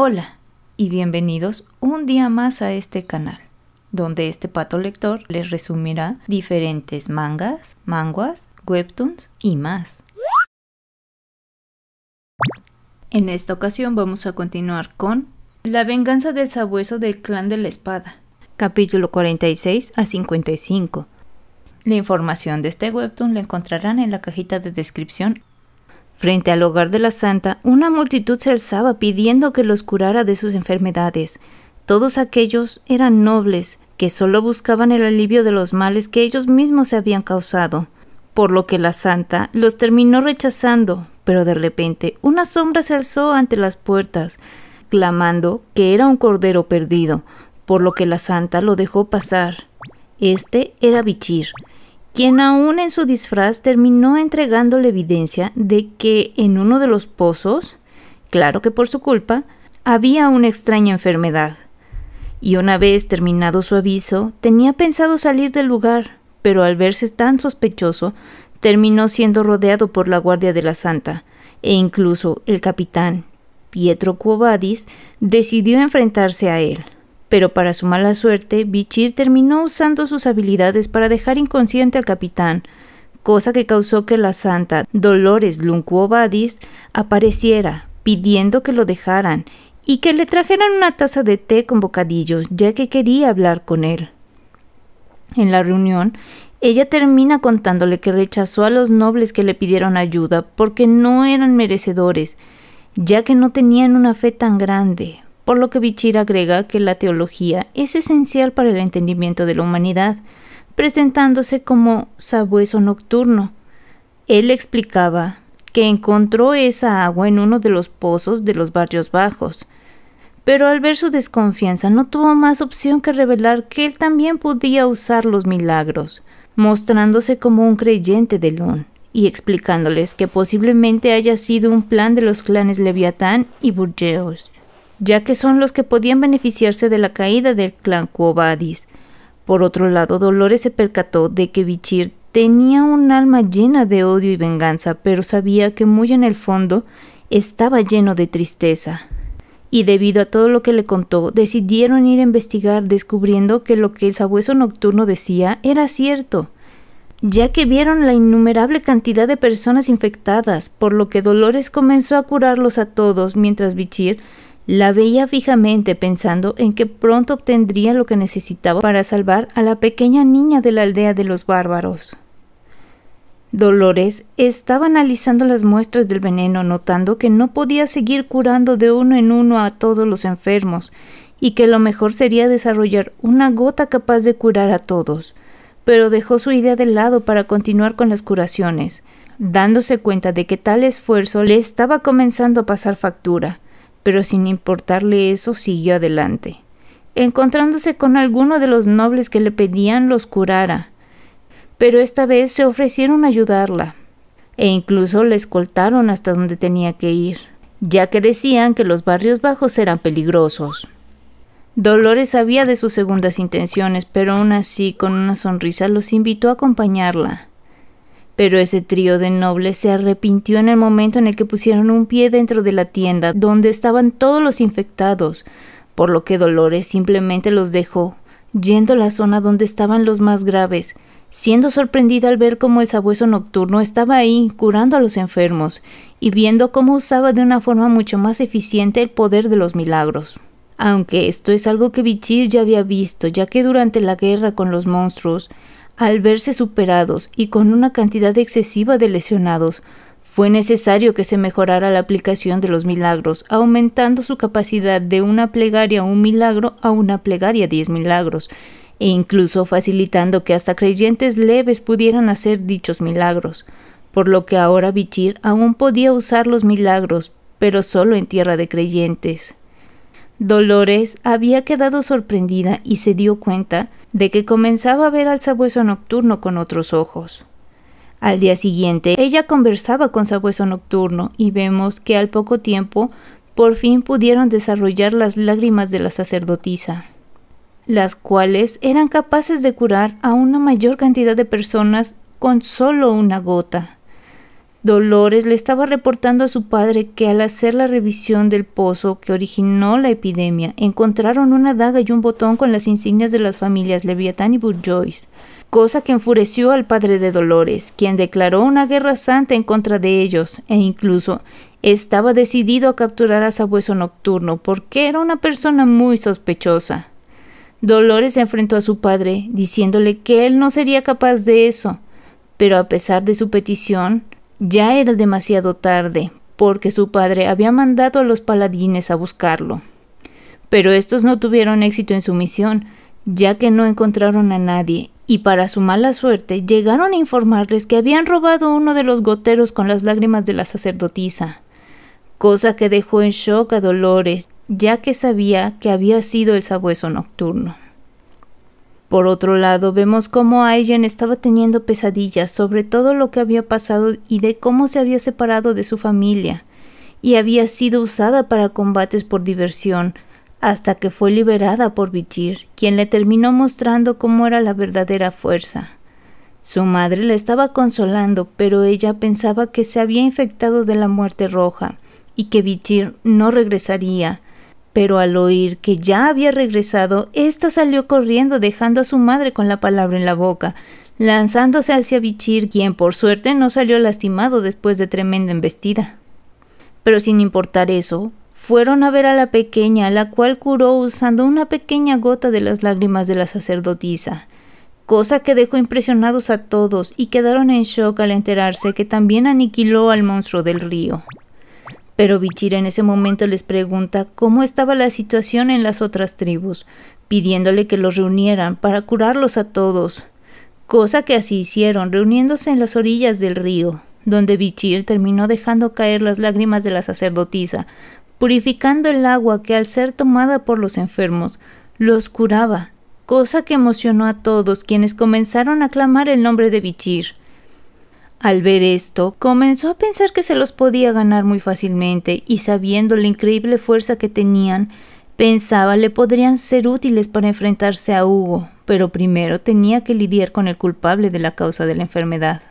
Hola y bienvenidos un día más a este canal, donde este pato lector les resumirá diferentes mangas, manguas, webtoons y más. En esta ocasión vamos a continuar con La venganza del sabueso del clan de la espada, capítulo 46 a 55. La información de este webtoon la encontrarán en la cajita de descripción Frente al hogar de la santa, una multitud se alzaba pidiendo que los curara de sus enfermedades. Todos aquellos eran nobles, que solo buscaban el alivio de los males que ellos mismos se habían causado, por lo que la santa los terminó rechazando, pero de repente una sombra se alzó ante las puertas, clamando que era un cordero perdido, por lo que la santa lo dejó pasar. Este era Bichir, quien aún en su disfraz terminó entregando la evidencia de que en uno de los pozos, claro que por su culpa, había una extraña enfermedad. Y una vez terminado su aviso, tenía pensado salir del lugar, pero al verse tan sospechoso, terminó siendo rodeado por la Guardia de la Santa, e incluso el capitán, Pietro Cuobadis, decidió enfrentarse a él pero para su mala suerte, Vichir terminó usando sus habilidades para dejar inconsciente al capitán, cosa que causó que la santa Dolores Luncuobadis apareciera pidiendo que lo dejaran y que le trajeran una taza de té con bocadillos, ya que quería hablar con él. En la reunión, ella termina contándole que rechazó a los nobles que le pidieron ayuda porque no eran merecedores, ya que no tenían una fe tan grande, por lo que Bichir agrega que la teología es esencial para el entendimiento de la humanidad, presentándose como sabueso nocturno. Él explicaba que encontró esa agua en uno de los pozos de los barrios bajos, pero al ver su desconfianza no tuvo más opción que revelar que él también podía usar los milagros, mostrándose como un creyente de Lun y explicándoles que posiblemente haya sido un plan de los clanes Leviatán y Burgeos ya que son los que podían beneficiarse de la caída del clan Cuobadis. Por otro lado, Dolores se percató de que Bichir tenía un alma llena de odio y venganza, pero sabía que muy en el fondo estaba lleno de tristeza. Y debido a todo lo que le contó, decidieron ir a investigar, descubriendo que lo que el sabueso nocturno decía era cierto, ya que vieron la innumerable cantidad de personas infectadas, por lo que Dolores comenzó a curarlos a todos, mientras Bichir la veía fijamente pensando en que pronto obtendría lo que necesitaba para salvar a la pequeña niña de la aldea de los bárbaros. Dolores estaba analizando las muestras del veneno, notando que no podía seguir curando de uno en uno a todos los enfermos y que lo mejor sería desarrollar una gota capaz de curar a todos, pero dejó su idea de lado para continuar con las curaciones, dándose cuenta de que tal esfuerzo le estaba comenzando a pasar factura pero sin importarle eso siguió adelante, encontrándose con alguno de los nobles que le pedían los curara, pero esta vez se ofrecieron a ayudarla, e incluso la escoltaron hasta donde tenía que ir, ya que decían que los barrios bajos eran peligrosos. Dolores sabía de sus segundas intenciones, pero aún así, con una sonrisa, los invitó a acompañarla. Pero ese trío de nobles se arrepintió en el momento en el que pusieron un pie dentro de la tienda donde estaban todos los infectados, por lo que Dolores simplemente los dejó, yendo a la zona donde estaban los más graves, siendo sorprendida al ver cómo el sabueso nocturno estaba ahí curando a los enfermos y viendo cómo usaba de una forma mucho más eficiente el poder de los milagros. Aunque esto es algo que Vichir ya había visto, ya que durante la guerra con los monstruos, al verse superados y con una cantidad excesiva de lesionados, fue necesario que se mejorara la aplicación de los milagros, aumentando su capacidad de una plegaria un milagro a una plegaria diez milagros, e incluso facilitando que hasta creyentes leves pudieran hacer dichos milagros, por lo que ahora Bichir aún podía usar los milagros, pero solo en tierra de creyentes. Dolores había quedado sorprendida y se dio cuenta de que comenzaba a ver al sabueso nocturno con otros ojos. Al día siguiente, ella conversaba con Sabueso Nocturno y vemos que al poco tiempo por fin pudieron desarrollar las lágrimas de la sacerdotisa, las cuales eran capaces de curar a una mayor cantidad de personas con solo una gota. Dolores le estaba reportando a su padre que al hacer la revisión del pozo que originó la epidemia, encontraron una daga y un botón con las insignias de las familias Leviatán y Bourgeois, cosa que enfureció al padre de Dolores, quien declaró una guerra santa en contra de ellos e incluso estaba decidido a capturar a Sabueso Nocturno porque era una persona muy sospechosa. Dolores se enfrentó a su padre, diciéndole que él no sería capaz de eso, pero a pesar de su petición, ya era demasiado tarde, porque su padre había mandado a los paladines a buscarlo. Pero estos no tuvieron éxito en su misión, ya que no encontraron a nadie, y para su mala suerte llegaron a informarles que habían robado uno de los goteros con las lágrimas de la sacerdotisa, cosa que dejó en shock a Dolores, ya que sabía que había sido el sabueso nocturno. Por otro lado, vemos cómo Ayen estaba teniendo pesadillas sobre todo lo que había pasado y de cómo se había separado de su familia, y había sido usada para combates por diversión, hasta que fue liberada por Vichir, quien le terminó mostrando cómo era la verdadera fuerza. Su madre la estaba consolando, pero ella pensaba que se había infectado de la muerte roja y que Vichir no regresaría, pero al oír que ya había regresado, ésta salió corriendo dejando a su madre con la palabra en la boca, lanzándose hacia Bichir, quien por suerte no salió lastimado después de tremenda embestida. Pero sin importar eso, fueron a ver a la pequeña, la cual curó usando una pequeña gota de las lágrimas de la sacerdotisa, cosa que dejó impresionados a todos y quedaron en shock al enterarse que también aniquiló al monstruo del río. Pero Vichir en ese momento les pregunta cómo estaba la situación en las otras tribus, pidiéndole que los reunieran para curarlos a todos, cosa que así hicieron, reuniéndose en las orillas del río, donde Bichir terminó dejando caer las lágrimas de la sacerdotisa, purificando el agua que al ser tomada por los enfermos, los curaba, cosa que emocionó a todos quienes comenzaron a clamar el nombre de Vichir. Al ver esto, comenzó a pensar que se los podía ganar muy fácilmente y sabiendo la increíble fuerza que tenían, pensaba le podrían ser útiles para enfrentarse a Hugo, pero primero tenía que lidiar con el culpable de la causa de la enfermedad,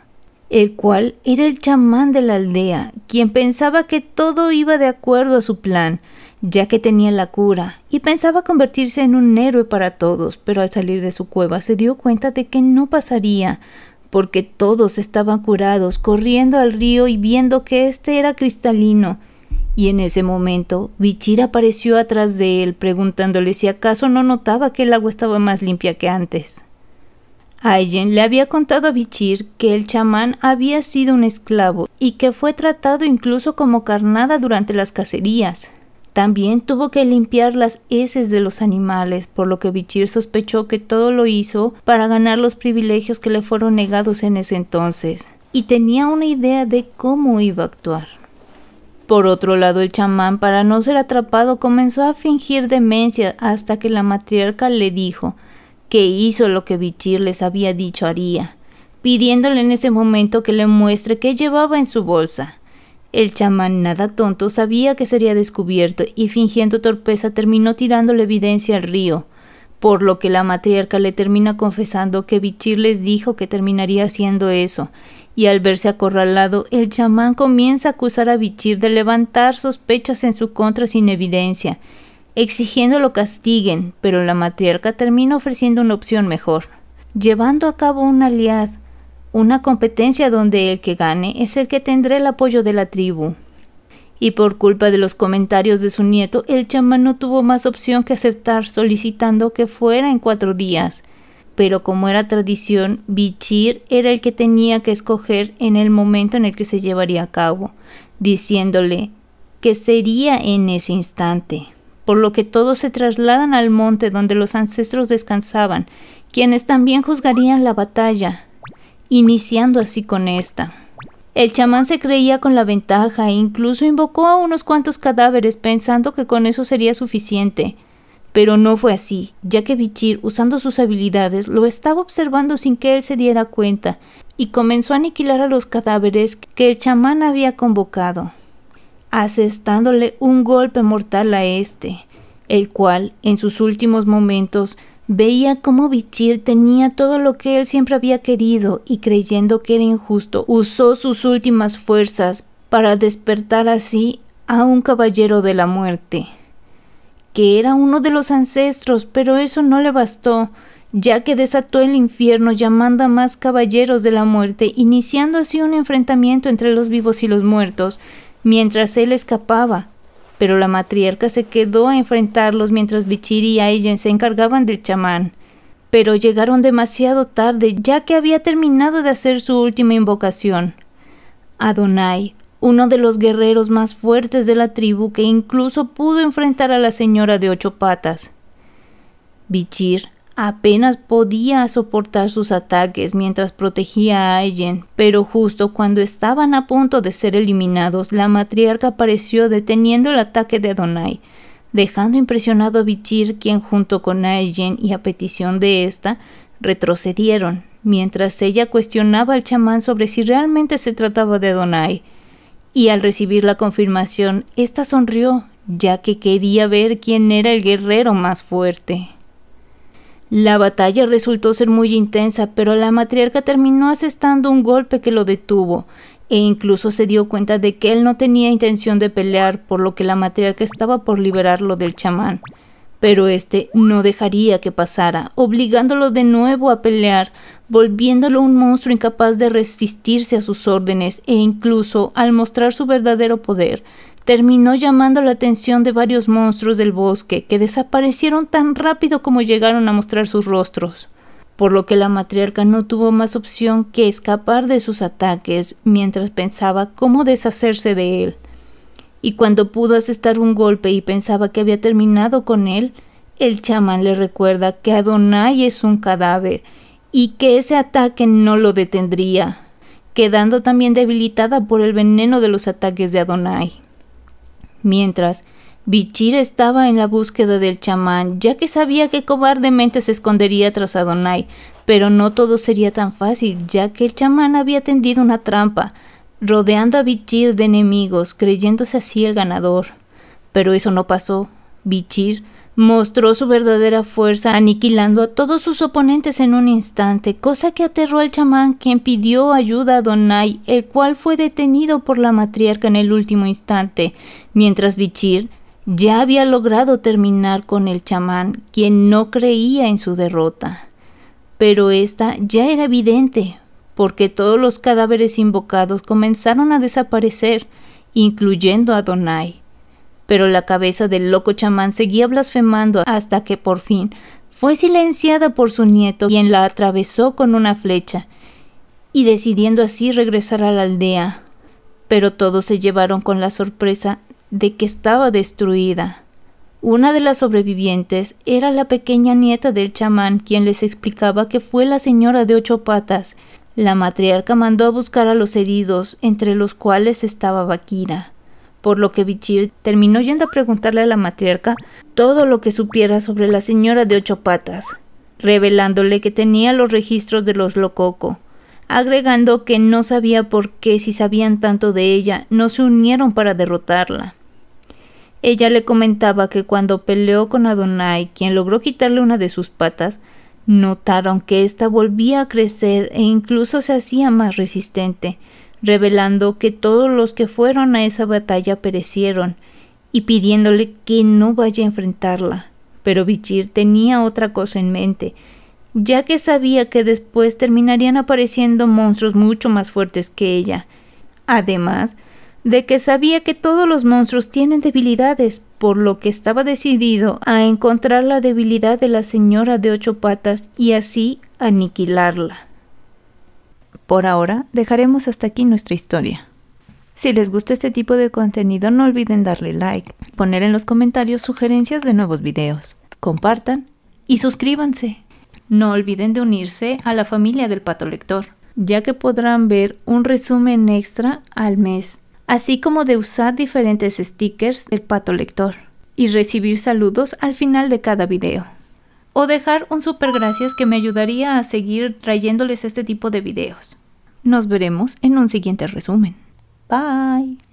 el cual era el chamán de la aldea, quien pensaba que todo iba de acuerdo a su plan, ya que tenía la cura, y pensaba convertirse en un héroe para todos, pero al salir de su cueva se dio cuenta de que no pasaría, porque todos estaban curados, corriendo al río y viendo que éste era cristalino. Y en ese momento, Bichir apareció atrás de él, preguntándole si acaso no notaba que el agua estaba más limpia que antes. Alguien le había contado a Bichir que el chamán había sido un esclavo y que fue tratado incluso como carnada durante las cacerías. También tuvo que limpiar las heces de los animales, por lo que Bichir sospechó que todo lo hizo para ganar los privilegios que le fueron negados en ese entonces, y tenía una idea de cómo iba a actuar. Por otro lado, el chamán, para no ser atrapado, comenzó a fingir demencia hasta que la matriarca le dijo que hizo lo que Bichir les había dicho haría, pidiéndole en ese momento que le muestre qué llevaba en su bolsa. El chamán, nada tonto, sabía que sería descubierto y fingiendo torpeza terminó tirando la evidencia al río, por lo que la matriarca le termina confesando que Bichir les dijo que terminaría haciendo eso, y al verse acorralado, el chamán comienza a acusar a Bichir de levantar sospechas en su contra sin evidencia, exigiendo lo castiguen, pero la matriarca termina ofreciendo una opción mejor, llevando a cabo una aliad, una competencia donde el que gane es el que tendrá el apoyo de la tribu. Y por culpa de los comentarios de su nieto, el chamán no tuvo más opción que aceptar solicitando que fuera en cuatro días. Pero como era tradición, Bichir era el que tenía que escoger en el momento en el que se llevaría a cabo, diciéndole que sería en ese instante por lo que todos se trasladan al monte donde los ancestros descansaban, quienes también juzgarían la batalla, iniciando así con esta. El chamán se creía con la ventaja e incluso invocó a unos cuantos cadáveres pensando que con eso sería suficiente. Pero no fue así, ya que Vichir usando sus habilidades, lo estaba observando sin que él se diera cuenta, y comenzó a aniquilar a los cadáveres que el chamán había convocado, asestándole un golpe mortal a este, el cual, en sus últimos momentos, Veía cómo Bichir tenía todo lo que él siempre había querido y creyendo que era injusto, usó sus últimas fuerzas para despertar así a un caballero de la muerte, que era uno de los ancestros, pero eso no le bastó, ya que desató el infierno llamando a más caballeros de la muerte, iniciando así un enfrentamiento entre los vivos y los muertos, mientras él escapaba, pero la matriarca se quedó a enfrentarlos mientras Vichir y Aijen se encargaban del chamán. Pero llegaron demasiado tarde, ya que había terminado de hacer su última invocación. Adonai, uno de los guerreros más fuertes de la tribu que incluso pudo enfrentar a la señora de ocho patas. Bichir apenas podía soportar sus ataques mientras protegía a Ayen, pero justo cuando estaban a punto de ser eliminados, la matriarca apareció deteniendo el ataque de Donai, dejando impresionado a Bichir, quien junto con Ayen y a petición de esta, retrocedieron, mientras ella cuestionaba al chamán sobre si realmente se trataba de Donai. Y al recibir la confirmación, ésta sonrió, ya que quería ver quién era el guerrero más fuerte. La batalla resultó ser muy intensa, pero la matriarca terminó asestando un golpe que lo detuvo, e incluso se dio cuenta de que él no tenía intención de pelear, por lo que la matriarca estaba por liberarlo del chamán. Pero este no dejaría que pasara, obligándolo de nuevo a pelear, volviéndolo un monstruo incapaz de resistirse a sus órdenes e incluso, al mostrar su verdadero poder, terminó llamando la atención de varios monstruos del bosque que desaparecieron tan rápido como llegaron a mostrar sus rostros, por lo que la matriarca no tuvo más opción que escapar de sus ataques mientras pensaba cómo deshacerse de él. Y cuando pudo asestar un golpe y pensaba que había terminado con él, el chamán le recuerda que Adonai es un cadáver y que ese ataque no lo detendría, quedando también debilitada por el veneno de los ataques de Adonai. Mientras, Bichir estaba en la búsqueda del chamán, ya que sabía que cobardemente se escondería tras Adonai, pero no todo sería tan fácil, ya que el chamán había tendido una trampa, rodeando a Bichir de enemigos, creyéndose así el ganador. Pero eso no pasó. Bichir mostró su verdadera fuerza aniquilando a todos sus oponentes en un instante, cosa que aterró al chamán quien pidió ayuda a Donai, el cual fue detenido por la matriarca en el último instante, mientras Bichir ya había logrado terminar con el chamán, quien no creía en su derrota. Pero esta ya era evidente, porque todos los cadáveres invocados comenzaron a desaparecer, incluyendo a Donai pero la cabeza del loco chamán seguía blasfemando hasta que por fin fue silenciada por su nieto, quien la atravesó con una flecha, y decidiendo así regresar a la aldea. Pero todos se llevaron con la sorpresa de que estaba destruida. Una de las sobrevivientes era la pequeña nieta del chamán, quien les explicaba que fue la señora de ocho patas. La matriarca mandó a buscar a los heridos, entre los cuales estaba Bakira por lo que Bichir terminó yendo a preguntarle a la matriarca todo lo que supiera sobre la señora de ocho patas, revelándole que tenía los registros de los Lococo, agregando que no sabía por qué si sabían tanto de ella no se unieron para derrotarla. Ella le comentaba que cuando peleó con Adonai, quien logró quitarle una de sus patas, notaron que ésta volvía a crecer e incluso se hacía más resistente, revelando que todos los que fueron a esa batalla perecieron, y pidiéndole que no vaya a enfrentarla. Pero Bichir tenía otra cosa en mente, ya que sabía que después terminarían apareciendo monstruos mucho más fuertes que ella. Además, de que sabía que todos los monstruos tienen debilidades, por lo que estaba decidido a encontrar la debilidad de la señora de ocho patas y así aniquilarla. Por ahora, dejaremos hasta aquí nuestra historia. Si les gusta este tipo de contenido no olviden darle like, poner en los comentarios sugerencias de nuevos videos, compartan y suscríbanse. No olviden de unirse a la familia del Pato Lector, ya que podrán ver un resumen extra al mes, así como de usar diferentes stickers del Pato Lector y recibir saludos al final de cada video o dejar un super gracias que me ayudaría a seguir trayéndoles este tipo de videos. Nos veremos en un siguiente resumen. Bye.